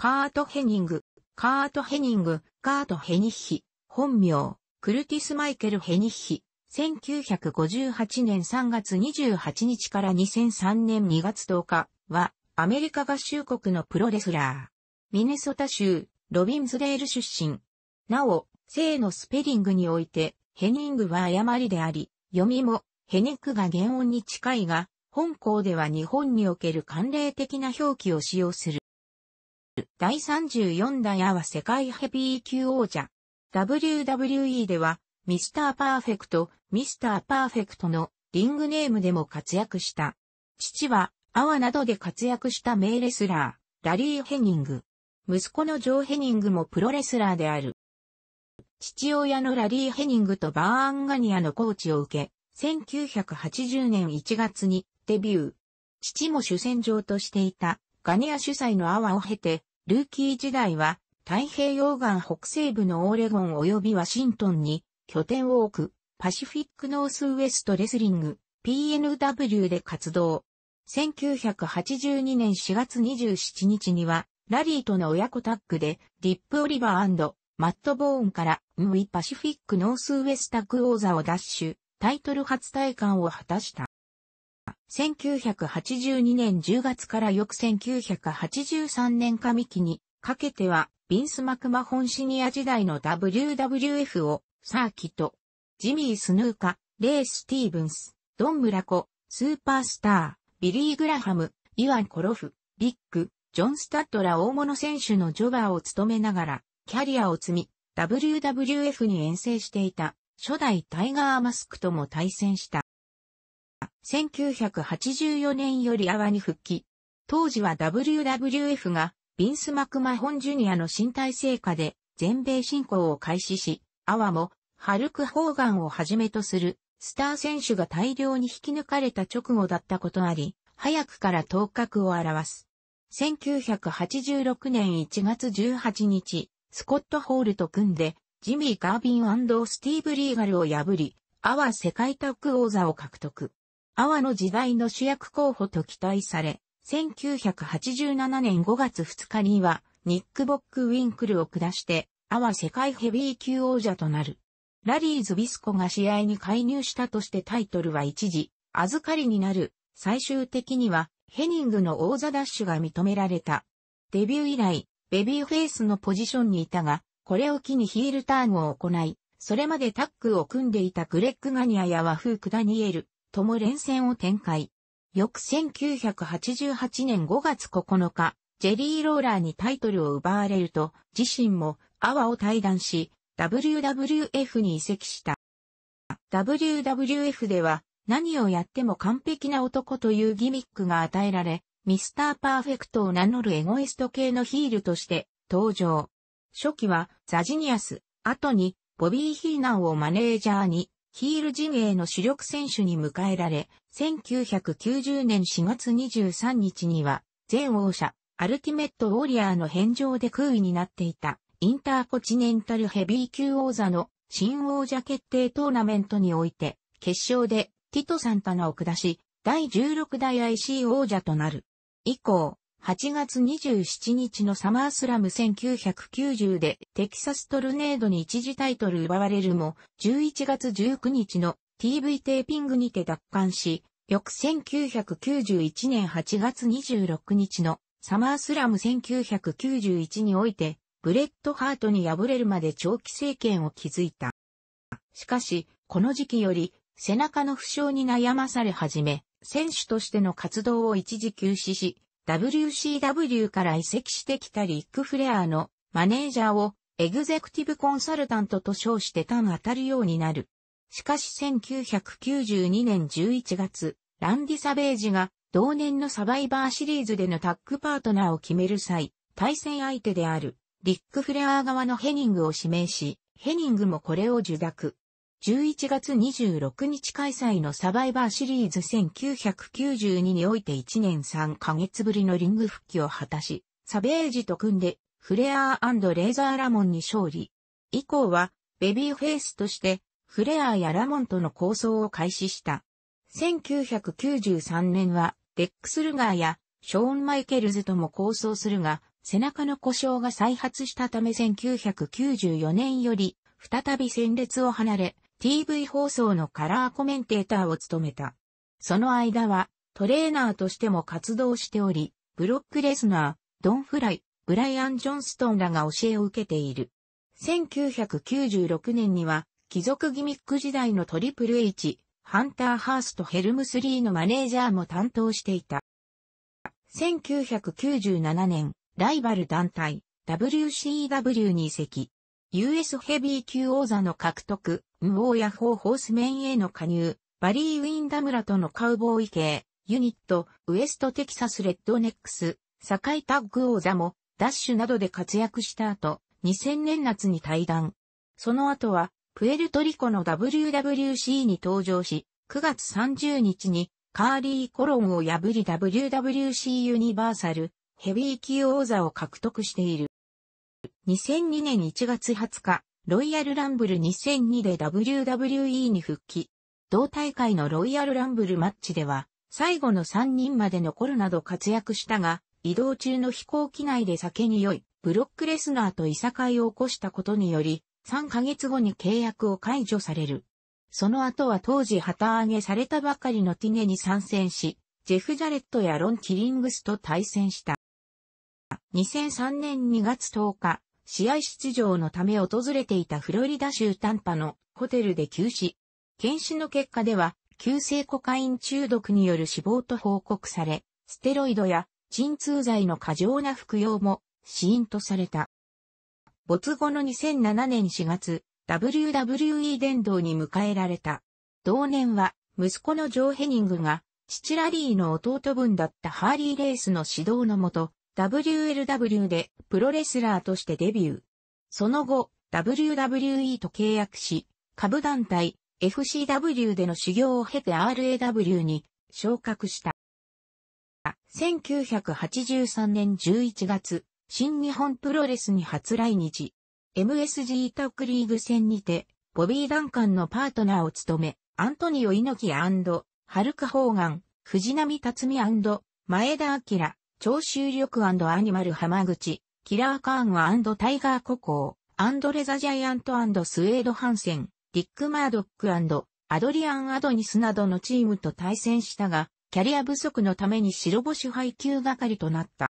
カート・ヘニング、カート・ヘニング、カート・ヘニッヒ、本名、クルティス・マイケル・ヘニッヒ、1958年3月28日から2003年2月10日は、アメリカ合衆国のプロレスラー。ミネソタ州、ロビンズデール出身。なお、性のスペリングにおいて、ヘニングは誤りであり、読みも、ヘニックが原音に近いが、本校では日本における慣例的な表記を使用する。第34代アワ世界ヘビー級王者。WWE では、ミスターパーフェクト、ミスターパーフェクトのリングネームでも活躍した。父は、アワなどで活躍した名レスラー、ラリー・ヘニング。息子のジョー・ヘニングもプロレスラーである。父親のラリー・ヘニングとバーアンガニアのコーチを受け、1980年1月にデビュー。父も主戦場としていたガニア主催のアワを経て、ルーキー時代は太平洋岸北西部のオーレゴン及びワシントンに拠点を置くパシフィックノースウエストレスリング PNW で活動。1982年4月27日にはラリーとの親子タッグでディップ・オリバーマット・ボーンからムイ・パシフィック・ノースウエスタク王座を奪取、タイトル初体感を果たした。1982年10月から翌1983年上期にかけては、ビンス・マクマホンシニア時代の WWF をサーキット、ジミー・スヌーカ、レイ・スティーブンス、ドン・ムラコ、スーパースター、ビリー・グラハム、イワン・コロフ、ビッグ、ジョン・スタッドら大物選手のジョバーを務めながら、キャリアを積み、WWF に遠征していた、初代タイガー・マスクとも対戦した。1984年よりアワに復帰。当時は WWF がビンス・マクマホン・ジュニアの身体成果で全米進行を開始し、アワもハルク・ホーガンをはじめとするスター選手が大量に引き抜かれた直後だったことあり、早くから頭角を表す。1986年1月18日、スコット・ホールと組んで、ジミー・ガービンスティーブ・リーガルを破り、アワ世界タッグ王座を獲得。阿波の時代の主役候補と期待され、1987年5月2日には、ニック・ボック・ウィンクルを下して、阿波世界ヘビー級王者となる。ラリーズ・ビスコが試合に介入したとしてタイトルは一時、預かりになる。最終的には、ヘニングの王座ダッシュが認められた。デビュー以来、ベビーフェイスのポジションにいたが、これを機にヒールターンを行い、それまでタッグを組んでいたグレッグ・ガニアやフー・クダニエル、とも連戦を展開。翌1988年5月9日、ジェリー・ローラーにタイトルを奪われると、自身もアワを退団し、WWF に移籍した。WWF では、何をやっても完璧な男というギミックが与えられ、ミスターパーフェクトを名乗るエゴイスト系のヒールとして登場。初期はザジニアス、後にボビー・ヒーナンをマネージャーにヒール陣営の主力選手に迎えられ、1990年4月23日には、前王者、アルティメットウォリアーの返上で空位になっていた、インターコチネンタルヘビー級王座の新王者決定トーナメントにおいて、決勝でティト・サンタナを下し、第16代 IC 王者となる。以降、8月27日のサマースラム1990でテキサストルネードに一時タイトル奪われるも、11月19日の TV テーピングにて奪還し、翌1991年8月26日のサマースラム1991において、ブレッドハートに敗れるまで長期政権を築いた。しかし、この時期より背中の負傷に悩まされ始め、選手としての活動を一時休止し、WCW から移籍してきたリック・フレアのマネージャーをエグゼクティブコンサルタントと称して単当たるようになる。しかし1992年11月、ランディ・サベージが同年のサバイバーシリーズでのタッグパートナーを決める際、対戦相手であるリック・フレアー側のヘニングを指名し、ヘニングもこれを受諾。11月26日開催のサバイバーシリーズ1992において1年3ヶ月ぶりのリング復帰を果たし、サベージと組んで、フレアーレーザーラモンに勝利。以降は、ベビーフェイスとして、フレアやラモンとの構想を開始した。1993年は、デックス・ルガーや、ショーン・マイケルズとも構想するが、背中の故障が再発したため1994年より、再び戦列を離れ、TV 放送のカラーコメンテーターを務めた。その間は、トレーナーとしても活動しており、ブロック・レスナー、ドン・フライ、ブライアン・ジョンストンらが教えを受けている。1996年には、貴族ギミック時代のトリプル H、ハンター・ハースト・ヘルムスリーのマネージャーも担当していた。1997年、ライバル団体、WCW に移籍。US ヘビー級王座の獲得、無王やホーホースメンへの加入、バリー・ウィンダムラとのカウボーイ系、ユニット、ウエストテキサス・レッドネックス、境タッグ王座も、ダッシュなどで活躍した後、2000年夏に退団。その後は、プエルトリコの WWC に登場し、9月30日にカーリー・コロンを破り WWC ユニバーサルヘビー級王座を獲得している。2002年1月20日、ロイヤルランブル2002で WWE に復帰。同大会のロイヤルランブルマッチでは、最後の3人まで残るなど活躍したが、移動中の飛行機内で酒に酔い、ブロックレスナーといさかいを起こしたことにより、3ヶ月後に契約を解除される。その後は当時旗揚げされたばかりのティネに参戦し、ジェフ・ジャレットやロン・キリングスと対戦した。2003年2月10日、試合出場のため訪れていたフロリダ州タンパのホテルで急死。検視の結果では、急性コカイン中毒による死亡と報告され、ステロイドや鎮痛剤の過剰な服用も死因とされた。没後の2007年4月、WWE 殿堂に迎えられた。同年は、息子のジョー・ヘニングが、シチラリーの弟分だったハーリー・レースの指導のもと、WLW でプロレスラーとしてデビュー。その後、WWE と契約し、株団体 FCW での修行を経て RAW に昇格した。1983年11月、新日本プロレスに初来日。MSG タックリーグ戦にて、ボビー・ダンカンのパートナーを務め、アントニオ猪木ハルカ・ホーガン、藤波辰巳前田明、超集力アニマル浜口、キラーカーンタイガー・ココー、アンドレザ・ジャイアントスウェード・ハンセン、ディック・マードックアドリアン・アドニスなどのチームと対戦したが、キャリア不足のために白星配給係となった。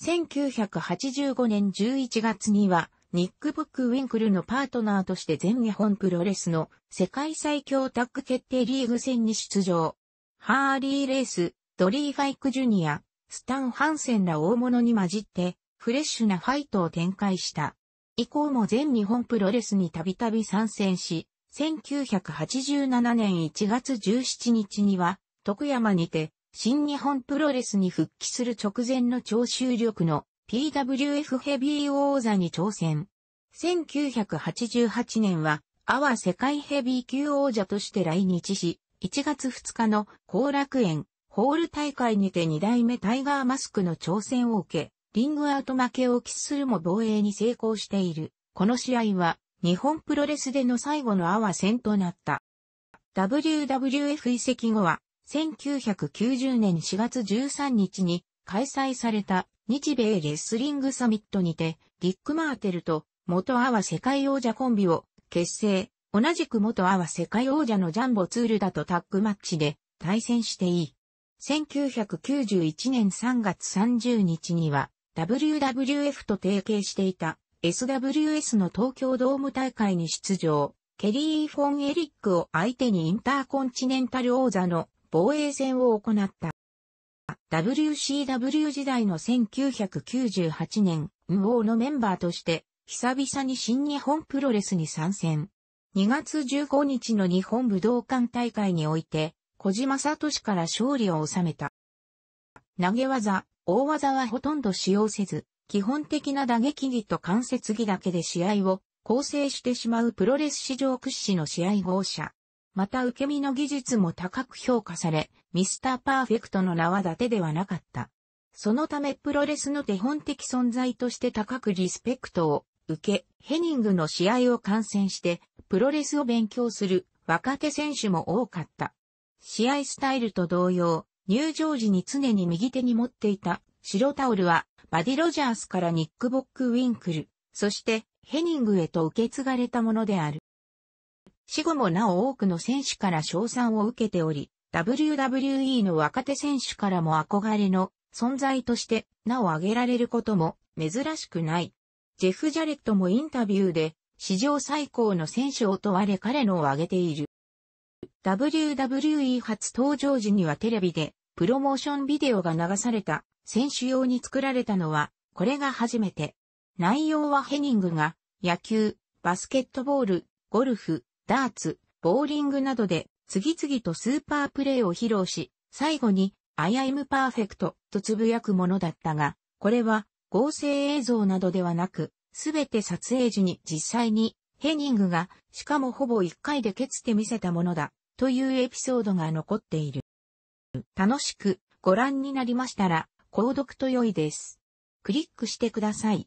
1985年11月には、ニック・ブック・ウィンクルのパートナーとして全日本プロレスの世界最強タッグ決定リーグ戦に出場。ハーリーレース、ドリー・ファイク・ジュニア、スタン・ハンセンら大物に混じって、フレッシュなファイトを展開した。以降も全日本プロレスにたびたび参戦し、1987年1月17日には、徳山にて、新日本プロレスに復帰する直前の徴収力の PWF ヘビー王座に挑戦。1988年は、阿波世界ヘビー級王者として来日し、1月2日の後楽園ホール大会にて2代目タイガーマスクの挑戦を受け、リングアウト負けを喫するも防衛に成功している。この試合は、日本プロレスでの最後のアワ戦となった。WWF 移籍後は、1990年4月13日に開催された日米レスリングサミットにて、ディック・マーテルと元アワ世界王者コンビを結成、同じく元アワ世界王者のジャンボツールだとタッグマッチで対戦していい。1991年3月30日には WWF と提携していた SWS の東京ドーム大会に出場、ケリー・フォン・エリックを相手にインターコンチネンタル王座の防衛戦を行った。WCW 時代の1998年、運王のメンバーとして、久々に新日本プロレスに参戦。2月15日の日本武道館大会において、小島聡から勝利を収めた。投げ技、大技はほとんど使用せず、基本的な打撃技と関節技だけで試合を構成してしまうプロレス史上屈指の試合号車。また受け身の技術も高く評価され、ミスターパーフェクトの名はてではなかった。そのためプロレスの手本的存在として高くリスペクトを受け、ヘニングの試合を観戦して、プロレスを勉強する若手選手も多かった。試合スタイルと同様、入場時に常に右手に持っていた白タオルはバディ・ロジャースからニック・ボック・ウィンクル、そしてヘニングへと受け継がれたものである。死後もなお多くの選手から賞賛を受けており、WWE の若手選手からも憧れの存在として名を挙げられることも珍しくない。ジェフ・ジャレットもインタビューで史上最高の選手を問われ彼のを挙げている。WWE 初登場時にはテレビでプロモーションビデオが流された選手用に作られたのはこれが初めて。内容はヘニングが野球、バスケットボール、ゴルフ、ダーツ、ボーリングなどで次々とスーパープレイを披露し、最後に I am perfect とつぶやくものだったが、これは合成映像などではなく、すべて撮影時に実際にヘニングがしかもほぼ1回で蹴って見せたものだ。というエピソードが残っている。楽しくご覧になりましたら、購読と良いです。クリックしてください。